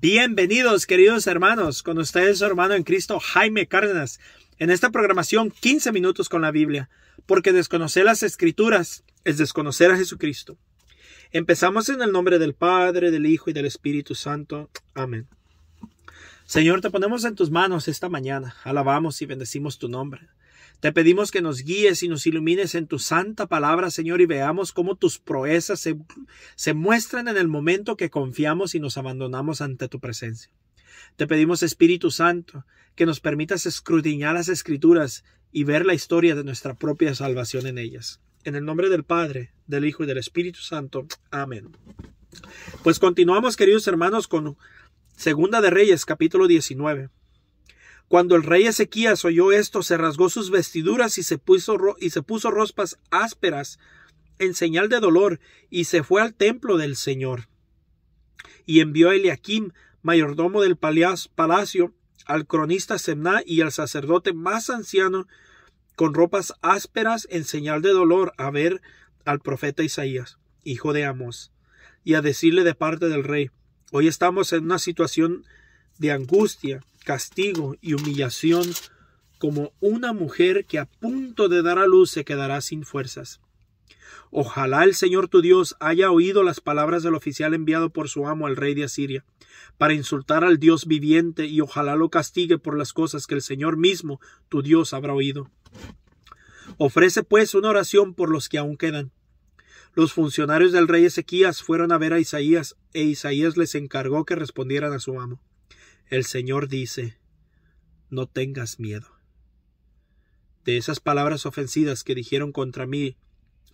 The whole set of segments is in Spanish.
Bienvenidos, queridos hermanos, con ustedes su hermano en Cristo, Jaime Cárdenas, en esta programación 15 minutos con la Biblia, porque desconocer las escrituras es desconocer a Jesucristo. Empezamos en el nombre del Padre, del Hijo y del Espíritu Santo. Amén. Señor, te ponemos en tus manos esta mañana, alabamos y bendecimos tu nombre. Te pedimos que nos guíes y nos ilumines en tu santa palabra, Señor, y veamos cómo tus proezas se, muestran en el momento que confiamos y nos abandonamos ante tu presencia. Te pedimos, Espíritu Santo, que nos permitas escrutinar las escrituras y ver la historia de nuestra propia salvación en ellas. En el nombre del Padre, del Hijo y del Espíritu Santo. Amén. Pues continuamos, queridos hermanos, con Segunda de Reyes, capítulo 19. Cuando el rey Ezequías oyó esto, se rasgó sus vestiduras y se puso, y se puso rospas ásperas en señal de dolor, y se fue al templo del Señor. Y envió a Eliakim, mayordomo del palacio, al cronista Semná y al sacerdote más anciano, con ropas ásperas en señal de dolor, a ver al profeta Isaías, hijo de Amos, y a decirle de parte del rey, hoy estamos en una situación de angustia, castigo y humillación, como una mujer que a punto de dar a luz se quedará sin fuerzas. Ojalá el Señor tu Dios haya oído las palabras del oficial enviado por su amo al rey de Asiria, para insultar al Dios viviente, y ojalá lo castigue por las cosas que el Señor mismo tu Dios habrá oído. Ofrece pues una oración por los que aún quedan. Los funcionarios del rey Ezequías fueron a ver a Isaías, e Isaías les encargó que respondieran a su amo. El Señor dice, no tengas miedo. De esas palabras ofensivas que dijeron contra mí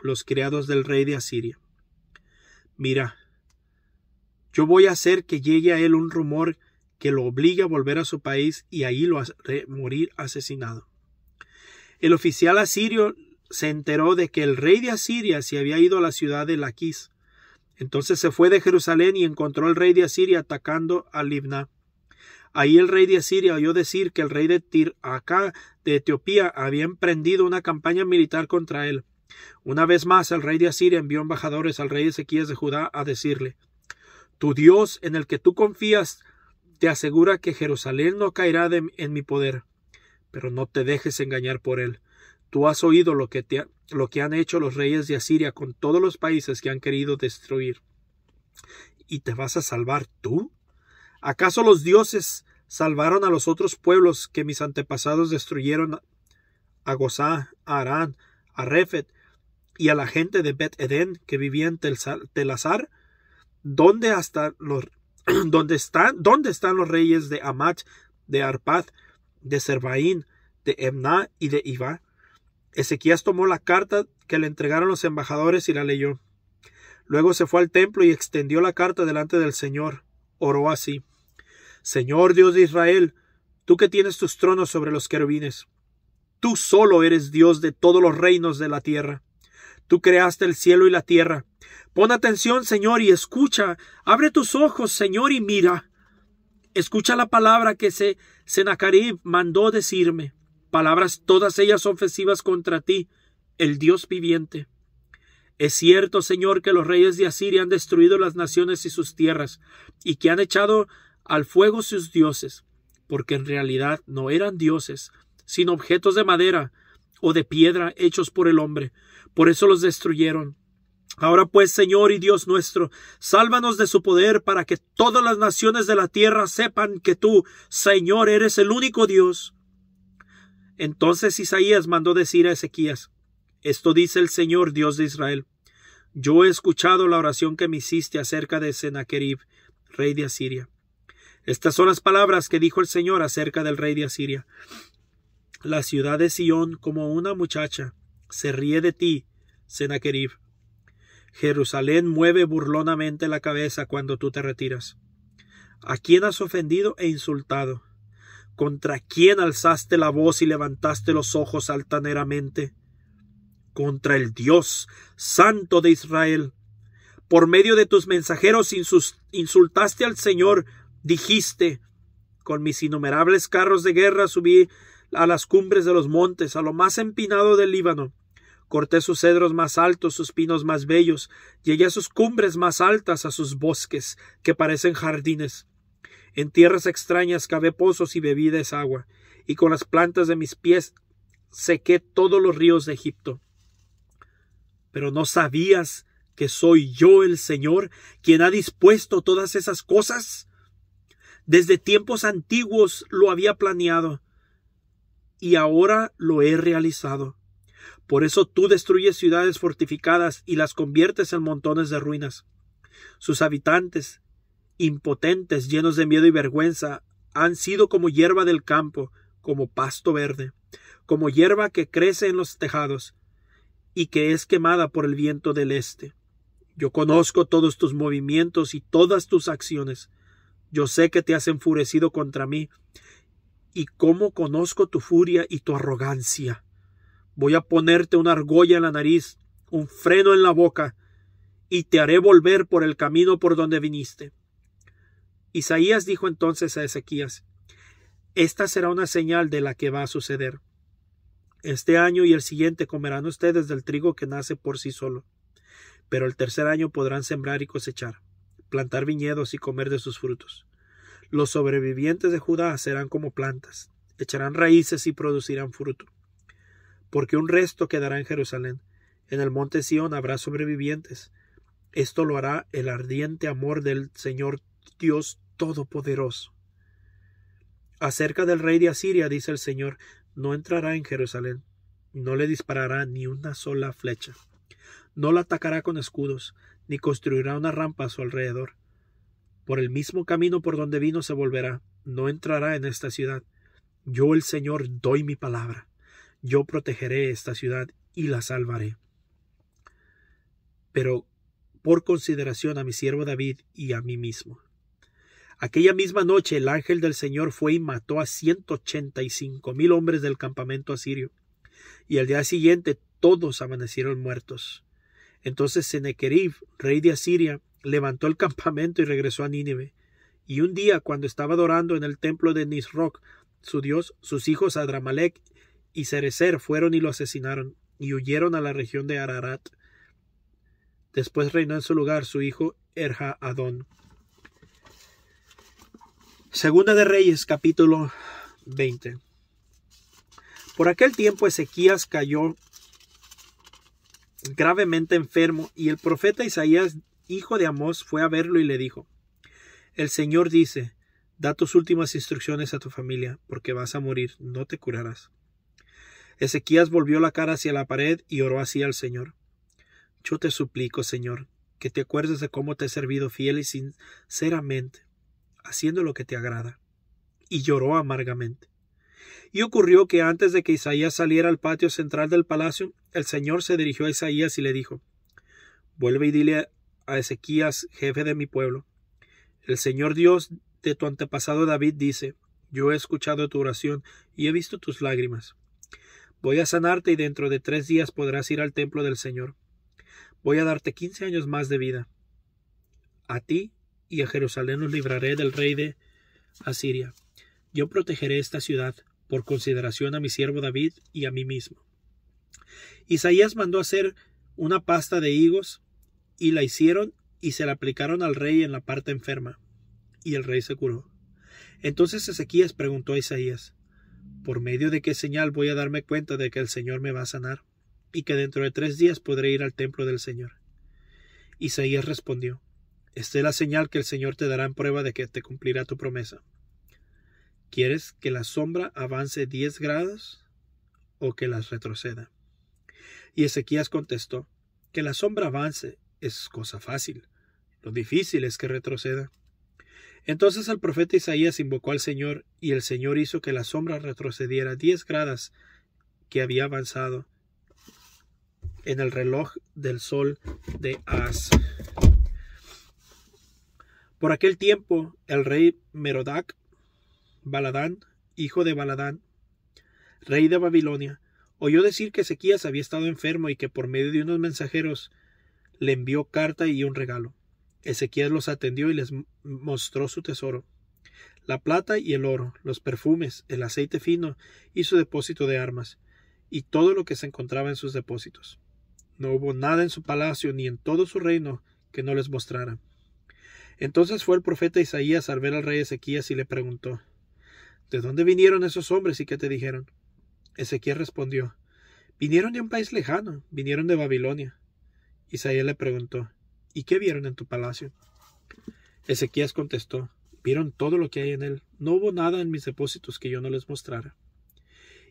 los criados del rey de Asiria. Mira, yo voy a hacer que llegue a él un rumor que lo obligue a volver a su país y ahí lo haré morir asesinado. El oficial asirio se enteró de que el rey de Asiria se había ido a la ciudad de Laquis. Entonces se fue de Jerusalén y encontró al rey de Asiria atacando a Libna. Ahí el rey de Asiria oyó decir que el rey de Tir, acá de Etiopía, había emprendido una campaña militar contra él. Una vez más el rey de Asiria envió embajadores al rey Ezequías de Judá a decirle Tu Dios en el que tú confías te asegura que Jerusalén no caerá en mi poder. Pero no te dejes engañar por él. Tú has oído lo que han hecho los reyes de Asiria con todos los países que han querido destruir. ¿Y te vas a salvar tú? ¿Acaso los dioses salvaron a los otros pueblos que mis antepasados destruyeron a Gozá, a Arán, a Refet y a la gente de Bet eden que vivía en Telazar? ¿Dónde, hasta los, dónde, están, ¿Dónde están los reyes de Amat, de Arpad, de Servaín, de Emna y de Iva? Ezequías tomó la carta que le entregaron los embajadores y la leyó. Luego se fue al templo y extendió la carta delante del Señor oró así. Señor Dios de Israel, tú que tienes tus tronos sobre los querubines, tú solo eres Dios de todos los reinos de la tierra. Tú creaste el cielo y la tierra. Pon atención, Señor, y escucha. Abre tus ojos, Señor, y mira. Escucha la palabra que se mandó decirme. Palabras todas ellas ofensivas contra ti, el Dios viviente. Es cierto, Señor, que los reyes de Asiria han destruido las naciones y sus tierras, y que han echado al fuego sus dioses, porque en realidad no eran dioses, sino objetos de madera o de piedra hechos por el hombre. Por eso los destruyeron. Ahora pues, Señor y Dios nuestro, sálvanos de su poder para que todas las naciones de la tierra sepan que tú, Señor, eres el único Dios. Entonces Isaías mandó decir a Ezequías, esto dice el Señor Dios de Israel. Yo he escuchado la oración que me hiciste acerca de Sennacherib, rey de Asiria. Estas son las palabras que dijo el Señor acerca del rey de Asiria. La ciudad de Sión, como una muchacha, se ríe de ti, Sennacherib. Jerusalén mueve burlonamente la cabeza cuando tú te retiras. ¿A quién has ofendido e insultado? ¿Contra quién alzaste la voz y levantaste los ojos altaneramente? contra el Dios Santo de Israel. Por medio de tus mensajeros insultaste al Señor, dijiste, con mis innumerables carros de guerra subí a las cumbres de los montes, a lo más empinado del Líbano. Corté sus cedros más altos, sus pinos más bellos, llegué a sus cumbres más altas, a sus bosques, que parecen jardines. En tierras extrañas cavé pozos y bebí agua, y con las plantas de mis pies sequé todos los ríos de Egipto pero no sabías que soy yo el Señor quien ha dispuesto todas esas cosas. Desde tiempos antiguos lo había planeado y ahora lo he realizado. Por eso tú destruyes ciudades fortificadas y las conviertes en montones de ruinas. Sus habitantes, impotentes, llenos de miedo y vergüenza, han sido como hierba del campo, como pasto verde, como hierba que crece en los tejados, y que es quemada por el viento del este. Yo conozco todos tus movimientos y todas tus acciones. Yo sé que te has enfurecido contra mí, y cómo conozco tu furia y tu arrogancia. Voy a ponerte una argolla en la nariz, un freno en la boca, y te haré volver por el camino por donde viniste. Isaías dijo entonces a Ezequías, Esta será una señal de la que va a suceder. Este año y el siguiente comerán ustedes del trigo que nace por sí solo, pero el tercer año podrán sembrar y cosechar, plantar viñedos y comer de sus frutos. Los sobrevivientes de Judá serán como plantas, echarán raíces y producirán fruto. Porque un resto quedará en Jerusalén, en el monte Sión habrá sobrevivientes. Esto lo hará el ardiente amor del Señor Dios Todopoderoso. Acerca del rey de Asiria dice el Señor, no entrará en Jerusalén, no le disparará ni una sola flecha, no la atacará con escudos, ni construirá una rampa a su alrededor. Por el mismo camino por donde vino se volverá, no entrará en esta ciudad. Yo el Señor doy mi palabra, yo protegeré esta ciudad y la salvaré. Pero por consideración a mi siervo David y a mí mismo. Aquella misma noche el ángel del Señor fue y mató a ciento ochenta y cinco mil hombres del campamento asirio. Y al día siguiente todos amanecieron muertos. Entonces Senequerib, rey de Asiria, levantó el campamento y regresó a Nínive. Y un día, cuando estaba adorando en el templo de Nisroch, su dios, sus hijos Adramalek y Cerecer fueron y lo asesinaron, y huyeron a la región de Ararat. Después reinó en su lugar su hijo Erja Adón. Segunda de Reyes, capítulo 20. Por aquel tiempo Ezequías cayó gravemente enfermo y el profeta Isaías, hijo de Amós, fue a verlo y le dijo, El Señor dice, da tus últimas instrucciones a tu familia, porque vas a morir, no te curarás. Ezequías volvió la cara hacia la pared y oró así al Señor. Yo te suplico, Señor, que te acuerdes de cómo te he servido fiel y sinceramente haciendo lo que te agrada. Y lloró amargamente. Y ocurrió que antes de que Isaías saliera al patio central del palacio, el Señor se dirigió a Isaías y le dijo, Vuelve y dile a Ezequías, jefe de mi pueblo, el Señor Dios de tu antepasado David dice, Yo he escuchado tu oración y he visto tus lágrimas. Voy a sanarte y dentro de tres días podrás ir al templo del Señor. Voy a darte quince años más de vida. A ti y a Jerusalén los libraré del rey de Asiria. Yo protegeré esta ciudad por consideración a mi siervo David y a mí mismo. Isaías mandó hacer una pasta de higos y la hicieron y se la aplicaron al rey en la parte enferma. Y el rey se curó. Entonces Ezequías preguntó a Isaías, ¿por medio de qué señal voy a darme cuenta de que el Señor me va a sanar y que dentro de tres días podré ir al templo del Señor? Isaías respondió, esta es la señal que el Señor te dará en prueba de que te cumplirá tu promesa. ¿Quieres que la sombra avance diez grados o que las retroceda? Y Ezequías contestó, que la sombra avance es cosa fácil, lo difícil es que retroceda. Entonces el profeta Isaías invocó al Señor, y el Señor hizo que la sombra retrocediera diez grados que había avanzado en el reloj del sol de As. Por aquel tiempo, el rey Merodac Baladán, hijo de Baladán, rey de Babilonia, oyó decir que Ezequías había estado enfermo y que por medio de unos mensajeros le envió carta y un regalo. Ezequías los atendió y les mostró su tesoro, la plata y el oro, los perfumes, el aceite fino y su depósito de armas, y todo lo que se encontraba en sus depósitos. No hubo nada en su palacio ni en todo su reino que no les mostrara. Entonces fue el profeta Isaías al ver al rey Ezequías y le preguntó, ¿De dónde vinieron esos hombres y qué te dijeron? Ezequías respondió, vinieron de un país lejano, vinieron de Babilonia. Isaías le preguntó, ¿y qué vieron en tu palacio? Ezequías contestó, vieron todo lo que hay en él, no hubo nada en mis depósitos que yo no les mostrara.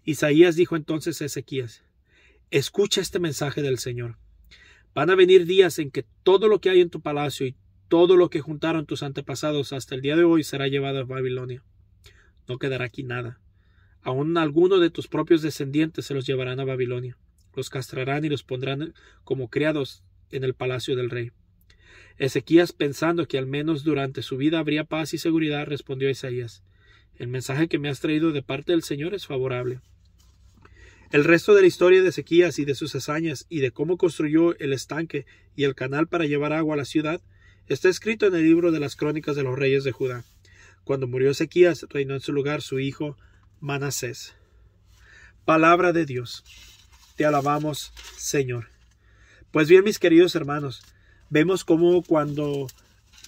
Isaías dijo entonces a Ezequías, escucha este mensaje del Señor. Van a venir días en que todo lo que hay en tu palacio y todo lo que juntaron tus antepasados hasta el día de hoy será llevado a Babilonia. No quedará aquí nada. Aún alguno de tus propios descendientes se los llevarán a Babilonia. Los castrarán y los pondrán como criados en el palacio del rey. Ezequías, pensando que al menos durante su vida habría paz y seguridad, respondió a Isaías El mensaje que me has traído de parte del Señor es favorable. El resto de la historia de Ezequías y de sus hazañas y de cómo construyó el estanque y el canal para llevar agua a la ciudad Está escrito en el libro de las crónicas de los reyes de Judá. Cuando murió Ezequías, reinó en su lugar su hijo Manasés. Palabra de Dios. Te alabamos, Señor. Pues bien, mis queridos hermanos, vemos cómo cuando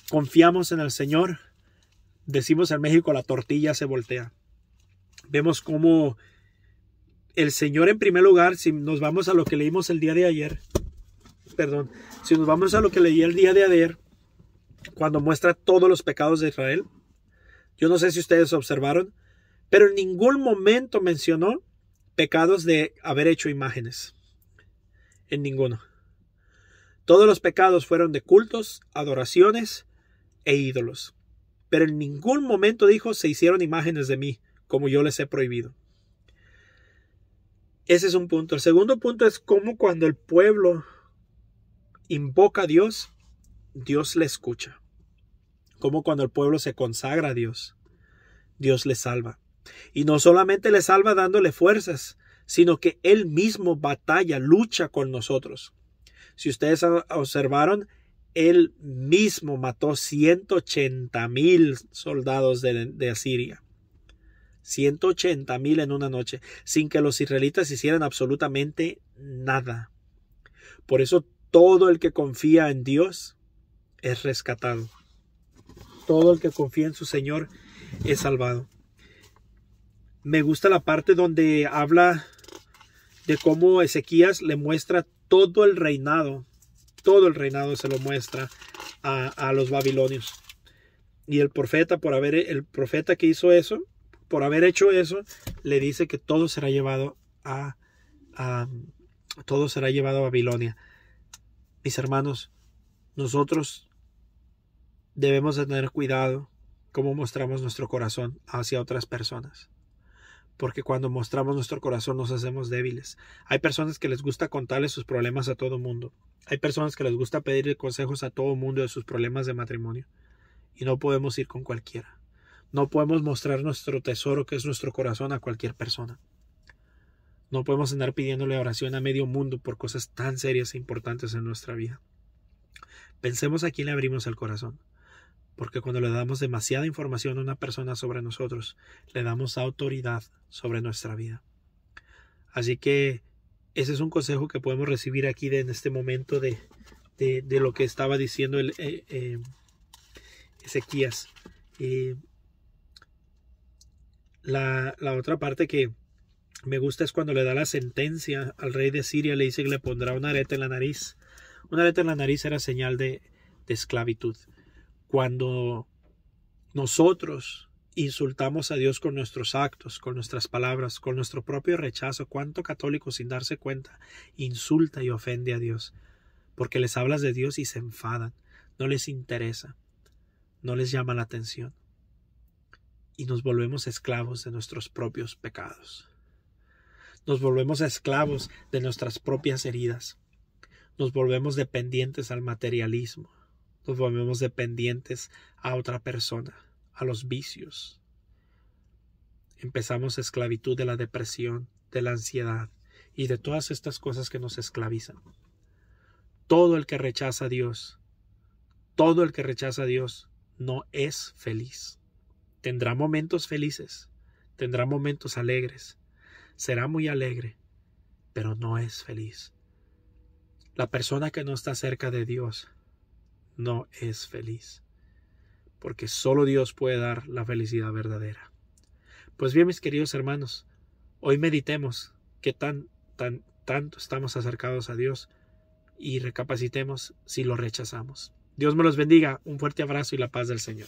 confiamos en el Señor, decimos en México, la tortilla se voltea. Vemos cómo el Señor en primer lugar, si nos vamos a lo que leímos el día de ayer, perdón, si nos vamos a lo que leí el día de ayer, cuando muestra todos los pecados de Israel. Yo no sé si ustedes observaron, pero en ningún momento mencionó pecados de haber hecho imágenes. En ninguno. Todos los pecados fueron de cultos, adoraciones e ídolos. Pero en ningún momento dijo se hicieron imágenes de mí, como yo les he prohibido. Ese es un punto. El segundo punto es cómo cuando el pueblo invoca a Dios, Dios le escucha como cuando el pueblo se consagra a Dios, Dios le salva. Y no solamente le salva dándole fuerzas, sino que Él mismo batalla, lucha con nosotros. Si ustedes observaron, Él mismo mató 180 mil soldados de, Asiria. 180 mil en una noche, sin que los israelitas hicieran absolutamente nada. Por eso todo el que confía en Dios es rescatado todo el que confía en su Señor es salvado. Me gusta la parte donde habla de cómo Ezequías le muestra todo el reinado, todo el reinado se lo muestra a, los babilonios. Y el profeta, por haber, el profeta que hizo eso, por haber hecho eso, le dice que todo será llevado a, a todo será llevado a Babilonia. Mis hermanos, nosotros debemos tener cuidado cómo mostramos nuestro corazón hacia otras personas. Porque cuando mostramos nuestro corazón nos hacemos débiles. Hay personas que les gusta contarles sus problemas a todo mundo. Hay personas que les gusta pedirle consejos a todo mundo de sus problemas de matrimonio. Y no podemos ir con cualquiera. No podemos mostrar nuestro tesoro que es nuestro corazón a cualquier persona. No podemos andar pidiéndole oración a medio mundo por cosas tan serias e importantes en nuestra vida. Pensemos a quién le abrimos el corazón porque cuando le damos demasiada información a una persona sobre nosotros, le damos autoridad sobre nuestra vida. Así que ese es un consejo que podemos recibir aquí en este momento de, de, lo que estaba diciendo el, eh, eh, Ezequías. Eh, la, otra parte que me gusta es cuando le da la sentencia al rey de Siria, le dice que le pondrá una areta en la nariz. Una areta en la nariz era señal de, de esclavitud cuando nosotros insultamos a Dios con nuestros actos, con nuestras palabras, con nuestro propio rechazo, cuánto católico sin darse cuenta insulta y ofende a Dios, porque les hablas de Dios y se enfadan, no les interesa, no les llama la atención, y nos volvemos esclavos de nuestros propios pecados. Nos volvemos esclavos de nuestras propias heridas. Nos volvemos dependientes al materialismo, volvemos dependientes a otra persona, a los vicios. Empezamos esclavitud de la depresión, de la ansiedad y de todas estas cosas que nos esclavizan. Todo el que rechaza a Dios, todo el que rechaza a Dios no es feliz. Tendrá momentos felices, tendrá momentos alegres, será muy alegre, pero no es feliz. La persona que no está cerca de Dios no es feliz, porque solo Dios puede dar la felicidad verdadera. Pues bien, mis queridos hermanos, hoy meditemos que tan, tan, tanto estamos acercados a Dios y recapacitemos si lo rechazamos. Dios me los bendiga, un fuerte abrazo y la paz del Señor.